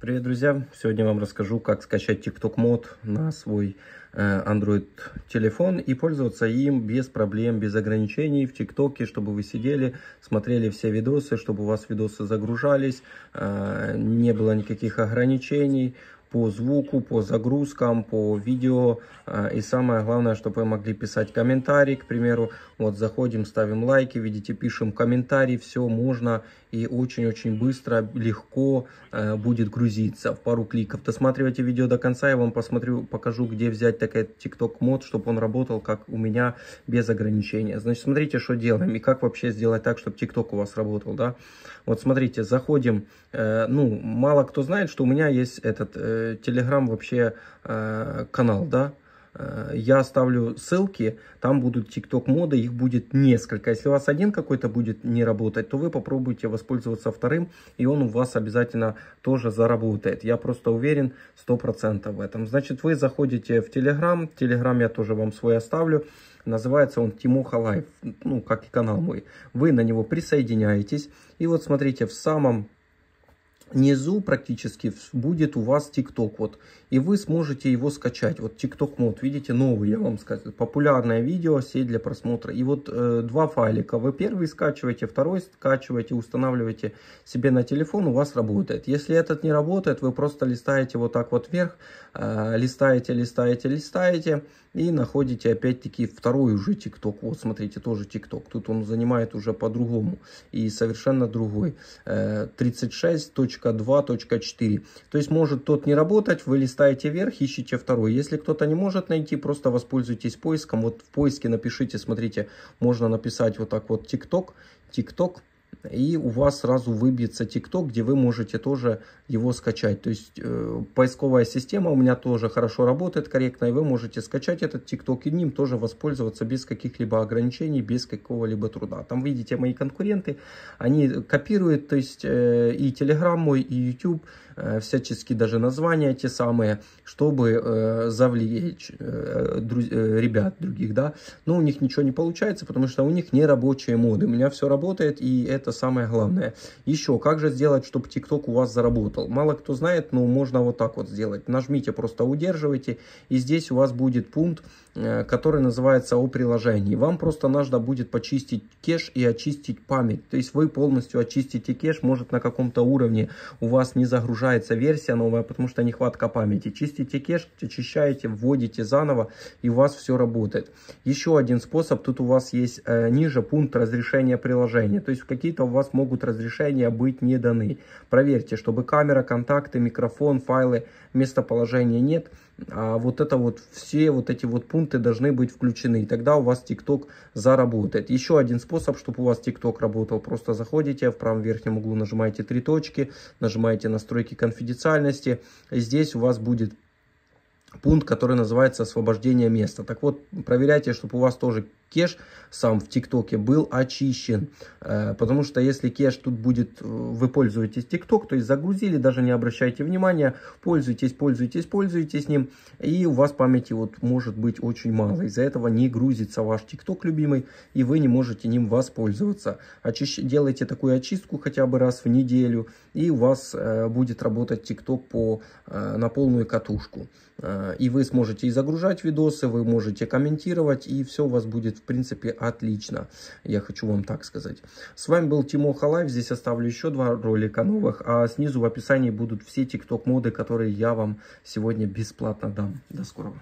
Привет, друзья! Сегодня вам расскажу, как скачать TikTok мод на свой э, Android телефон и пользоваться им без проблем, без ограничений в ТикТоке, чтобы вы сидели, смотрели все видосы, чтобы у вас видосы загружались, э, не было никаких ограничений по звуку, по загрузкам, по видео. А, и самое главное, чтобы вы могли писать комментарии, к примеру. Вот заходим, ставим лайки, видите, пишем комментарии, все можно. И очень-очень быстро, легко а, будет грузиться в пару кликов. Досматривайте видео до конца, я вам посмотрю, покажу, где взять такой TikTok мод, чтобы он работал, как у меня, без ограничения. Значит, смотрите, что делаем и как вообще сделать так, чтобы TikTok у вас работал, да. Вот смотрите, заходим, э, ну, мало кто знает, что у меня есть этот э, Телеграм вообще э, канал, да, э, я оставлю ссылки, там будут TikTok моды, их будет несколько. Если у вас один какой-то будет не работать, то вы попробуйте воспользоваться вторым, и он у вас обязательно тоже заработает. Я просто уверен 100% в этом. Значит, вы заходите в Telegram, Telegram я тоже вам свой оставлю. Называется он Тимоха Лайв, ну, как и канал мой. Вы на него присоединяетесь, и вот смотрите, в самом Внизу практически будет у вас ТикТок, вот, и вы сможете его скачать. Вот ТикТок мод, видите, новый, я вам скажу, популярное видео, сеть для просмотра. И вот э, два файлика, вы первый скачиваете, второй скачиваете, устанавливаете себе на телефон, у вас работает. Если этот не работает, вы просто листаете вот так вот вверх, э, листаете, листаете, листаете, и находите опять-таки второй уже ТикТок. Вот, смотрите, тоже ТикТок, тут он занимает уже по-другому, и совершенно другой. Э, 36. 2.2.4. То есть может тот не работать, вы листаете вверх, ищите второй. Если кто-то не может найти, просто воспользуйтесь поиском. Вот в поиске напишите, смотрите, можно написать вот так вот TikTok, TikTok, и у вас сразу выбьется TikTok, где вы можете тоже его скачать. То есть э, поисковая система у меня тоже хорошо работает, корректно, и вы можете скачать этот TikTok и ним тоже воспользоваться без каких-либо ограничений, без какого-либо труда. Там видите мои конкуренты, они копируют, то есть э, и Telegram мой, и YouTube, э, всячески даже названия те самые, чтобы э, завлечь э, друз- э, ребят других, да. Но у них ничего не получается, потому что у них не рабочие моды. У меня все работает, и это это самое главное. Еще, как же сделать, чтобы TikTok у вас заработал? Мало кто знает, но можно вот так вот сделать. Нажмите, просто удерживайте, и здесь у вас будет пункт, э, который называется «О приложении». Вам просто нужно будет почистить кеш и очистить память. То есть вы полностью очистите кеш, может на каком-то уровне у вас не загружается версия новая, потому что нехватка памяти. Чистите кеш, очищаете, вводите заново, и у вас все работает. Еще один способ, тут у вас есть э, ниже пункт разрешения приложения. То есть в какие какие-то у вас могут разрешения быть не даны. Проверьте, чтобы камера, контакты, микрофон, файлы, местоположения нет. А вот это вот, все вот эти вот пункты должны быть включены. И тогда у вас TikTok заработает. Еще один способ, чтобы у вас TikTok работал, просто заходите в правом верхнем углу, нажимаете три точки, нажимаете настройки конфиденциальности. Здесь у вас будет пункт, который называется освобождение места. Так вот, проверяйте, чтобы у вас тоже кеш сам в ТикТоке был очищен. Э, потому что если кеш тут будет, э, вы пользуетесь ТикТок, то есть загрузили, даже не обращайте внимания, пользуйтесь, пользуйтесь, пользуйтесь ним, и у вас памяти вот может быть очень мало. Из-за этого не грузится ваш ТикТок любимый, и вы не можете ним воспользоваться. Очищ... Делайте такую очистку хотя бы раз в неделю, и у вас э, будет работать ТикТок по, э, на полную катушку. Э, Э, и вы сможете и загружать видосы, вы можете комментировать, и все у вас будет, в принципе, отлично. Я хочу вам так сказать. С вами был Тимоха Лайв. Здесь оставлю еще два ролика новых. А снизу в описании будут все TikTok-моды, которые я вам сегодня бесплатно дам. До скорого.